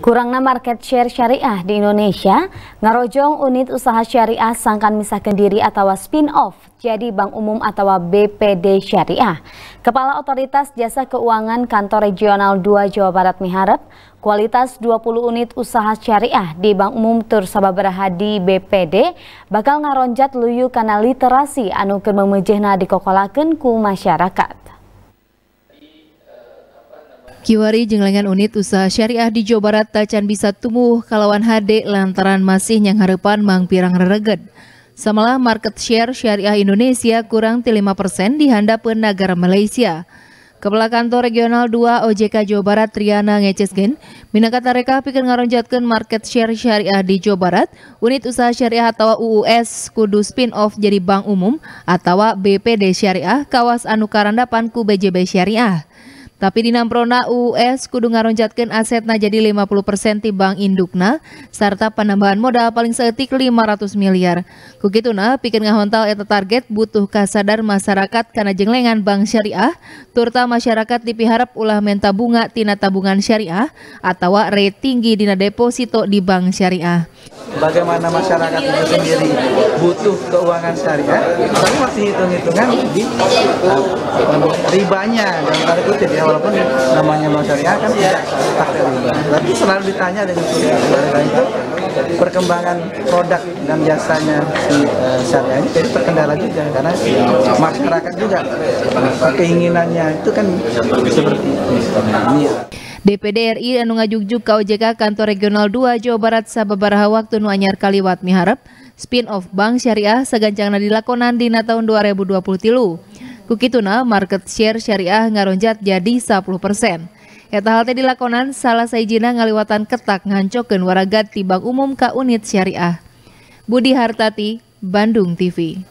Kurangnya market share syariah di Indonesia, ngarojong unit usaha syariah sangkan misah kendiri atau spin-off jadi Bank Umum atau BPD Syariah. Kepala Otoritas Jasa Keuangan Kantor Regional 2 Jawa Barat miharap kualitas 20 unit usaha syariah di Bank Umum Tur di BPD bakal ngaronjat luyu karena literasi anu keur memejehna dikokolakeun ku masyarakat. Kiwari jenglengan unit usaha syariah di Jawa Barat tacan bisa tumbuh kalawan HD lantaran masih yang harapan mang pirang Samalah market share syariah Indonesia kurang 5 5% di handa negara Malaysia. Kepala Kantor Regional 2 OJK Jawa Barat Triana Ngecesgen, minakata mereka pikir ngaronjatkan market share syariah di Jawa Barat, unit usaha syariah atau UUS kudu spin-off jadi bank umum atau BPD syariah kawas anu karandapan ku BJB syariah. Tapi di Namprona US kudu ngaronjatkan asetna jadi 50% di Bank Indukna serta penambahan modal paling seetik 500 miliar. Kukituna pikir ngahontal eta target butuh kasadar masyarakat karena jenglengan bank syariah, turta masyarakat dipiharap ulah menta bunga tina tabungan syariah atau rate tinggi dina deposito di bank syariah bagaimana masyarakat itu sendiri butuh keuangan syariah, tapi masih hitung-hitungan di eh, ribanya dan tanda kutip ya walaupun namanya bank syariah kan tidak pakai riba. Tapi selalu ditanya dengan sulit itu perkembangan produk dan jasanya si uh, syariah ini jadi terkendala juga karena masyarakat juga eh, keinginannya itu kan seperti ini. DPD RI anu ngajugjuk ka OJK Kantor Regional 2 Jawa Barat sababaraha waktu nu anyar kaliwat miharep spin off Bank Syariah sagancangna dilakonan dina tahun 2020 Kukituna market share syariah ngaronjat jadi 10 persen. Eta halte dilakonan salah saijina ngaliwatan ketak ngancokin waragat ti bank umum ke unit syariah. Budi Hartati, Bandung TV.